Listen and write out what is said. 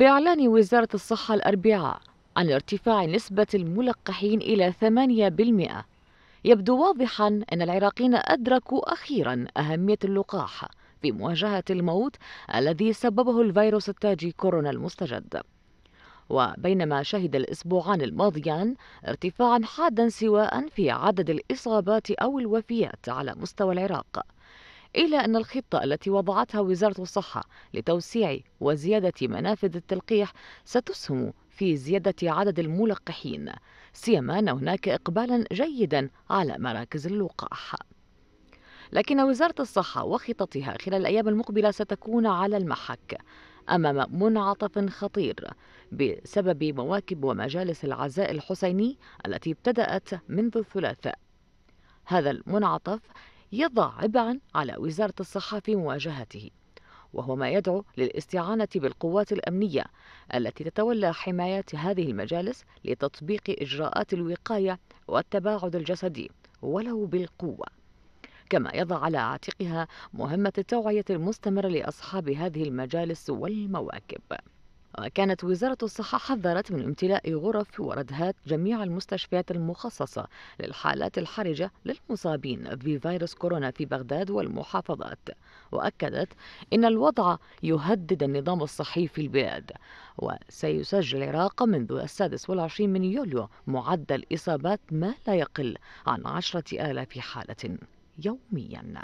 بإعلان وزارة الصحة الأربعاء عن ارتفاع نسبة الملقحين إلى 8% يبدو واضحا أن العراقيين أدركوا أخيرا أهمية اللقاح في مواجهة الموت الذي سببه الفيروس التاجي كورونا المستجد وبينما شهد الأسبوعان الماضيان ارتفاعا حادا سواء في عدد الإصابات أو الوفيات على مستوى العراق إلى أن الخطة التي وضعتها وزارة الصحة لتوسيع وزيادة منافذ التلقيح ستسهم في زيادة عدد الملقحين سيما أن هناك إقبالا جيدا على مراكز اللقاح لكن وزارة الصحة وخططها خلال الأيام المقبلة ستكون على المحك أمام منعطف خطير بسبب مواكب ومجالس العزاء الحسيني التي ابتدأت منذ الثلاثاء هذا المنعطف يضع عبئا على وزارة الصحة في مواجهته وهو ما يدعو للاستعانة بالقوات الأمنية التي تتولى حماية هذه المجالس لتطبيق إجراءات الوقاية والتباعد الجسدي ولو بالقوة كما يضع على عاتقها مهمة التوعية المستمرة لأصحاب هذه المجالس والمواكب وكانت وزارة الصحة حذرت من امتلاء غرف وردهات جميع المستشفيات المخصصة للحالات الحرجة للمصابين بفيروس كورونا في بغداد والمحافظات وأكدت إن الوضع يهدد النظام الصحي في البلاد وسيسجل العراق منذ السادس والعشرين من يوليو معدل إصابات ما لا يقل عن عشرة آلاف حالة يومياً